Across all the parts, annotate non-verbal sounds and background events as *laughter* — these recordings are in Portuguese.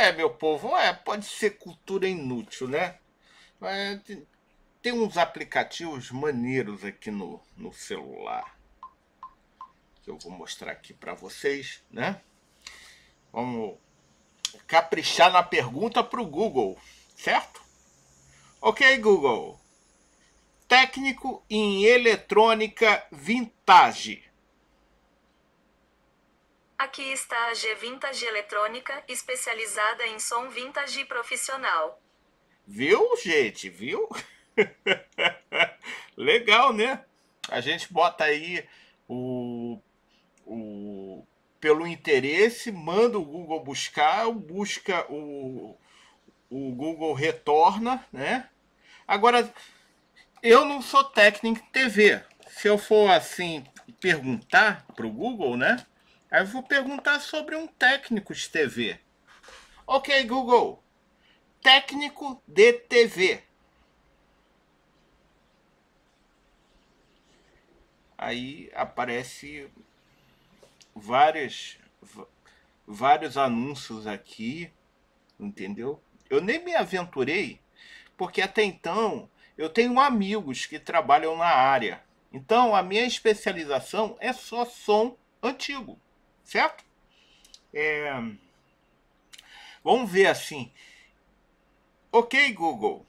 É, meu povo, é, pode ser cultura inútil, né? Mas tem uns aplicativos maneiros aqui no, no celular que eu vou mostrar aqui para vocês, né? Vamos caprichar na pergunta para o Google, certo? Ok, Google. Técnico em eletrônica vintage. Aqui está a G Vintage Eletrônica, especializada em som vintage profissional. Viu, gente? Viu? *laughs* Legal, né? A gente bota aí o, o pelo interesse, manda o Google buscar, busca o, o Google retorna, né? Agora, eu não sou técnico em TV. Se eu for assim perguntar para o Google, né? Aí eu vou perguntar sobre um técnico de TV. Ok, Google. Técnico de TV. Aí aparece várias, vários anúncios aqui, entendeu? Eu nem me aventurei, porque até então eu tenho amigos que trabalham na área. Então a minha especialização é só som antigo certo? É... Vamos ver assim. Ok, Google.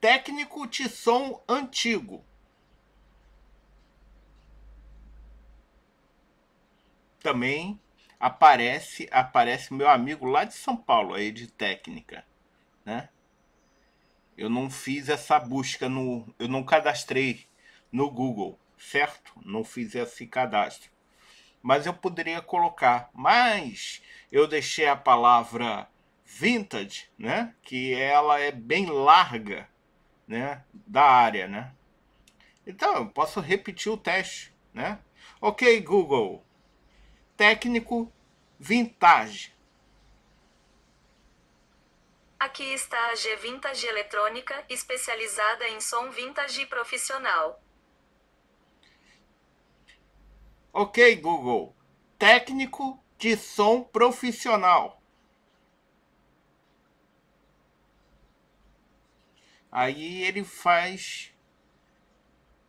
Técnico de som antigo. Também aparece aparece meu amigo lá de São Paulo aí de técnica, né? Eu não fiz essa busca no, eu não cadastrei no Google, certo? Não fiz esse cadastro mas eu poderia colocar. Mas eu deixei a palavra vintage, né? Que ela é bem larga, né? Da área, né? Então eu posso repetir o teste, né? Ok, Google. Técnico vintage. Aqui está a G Vintage Eletrônica, especializada em som vintage profissional. Ok, Google. Técnico de som profissional. Aí ele faz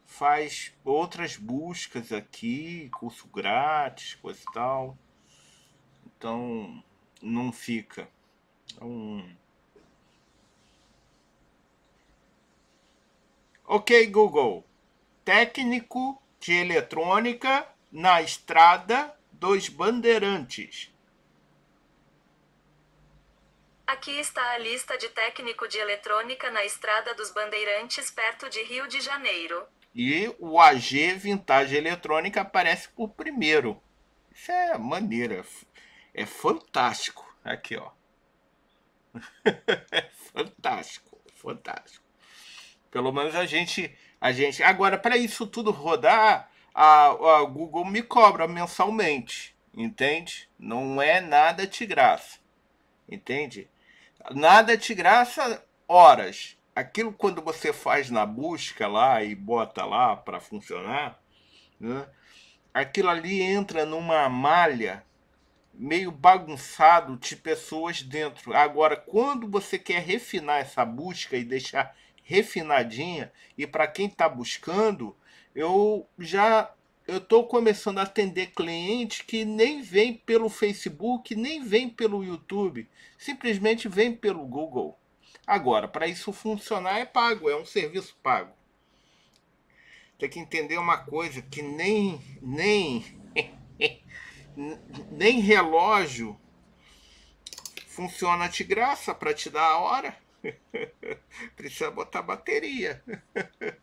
faz outras buscas aqui, curso grátis, coisa e tal. Então não fica. Então, ok, Google. Técnico de eletrônica na Estrada dos Bandeirantes. Aqui está a lista de técnico de eletrônica na Estrada dos Bandeirantes, perto de Rio de Janeiro. E o AG Vintage Eletrônica aparece por primeiro. Isso é maneira. É fantástico. Aqui, ó. *laughs* fantástico, fantástico. Pelo menos a gente, a gente. Agora, para isso tudo rodar, a, a Google me cobra mensalmente, entende? Não é nada de graça, entende? Nada de graça horas. Aquilo quando você faz na busca lá e bota lá para funcionar, né? aquilo ali entra numa malha meio bagunçado de pessoas dentro. Agora, quando você quer refinar essa busca e deixar refinadinha, e para quem está buscando, eu já eu estou começando a atender cliente que nem vem pelo Facebook, nem vem pelo YouTube, simplesmente vem pelo Google. Agora, para isso funcionar é pago, é um serviço pago. Tem que entender uma coisa que nem nem *laughs* nem relógio funciona de graça para te dar a hora. *laughs* Precisa botar bateria. *laughs*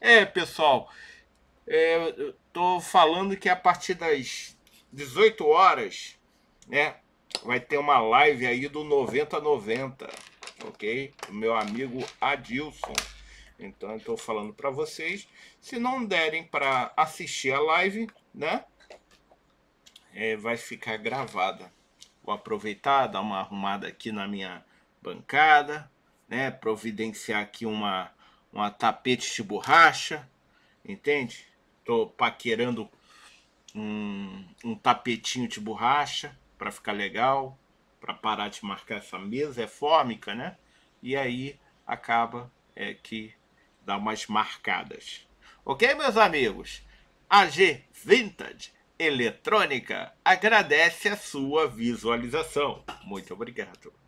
É, pessoal, é, eu tô falando que a partir das 18 horas, né, vai ter uma live aí do 9090, ok? Do meu amigo Adilson. Então, eu tô falando para vocês, se não derem para assistir a live, né, é, vai ficar gravada. Vou aproveitar, dar uma arrumada aqui na minha bancada, né, providenciar aqui uma uma tapete de borracha, entende? Tô paquerando um, um tapetinho de borracha para ficar legal, para parar de marcar essa mesa, é fórmica, né? E aí acaba é, que dá umas marcadas. Ok, meus amigos? AG Vintage Eletrônica agradece a sua visualização. Muito obrigado.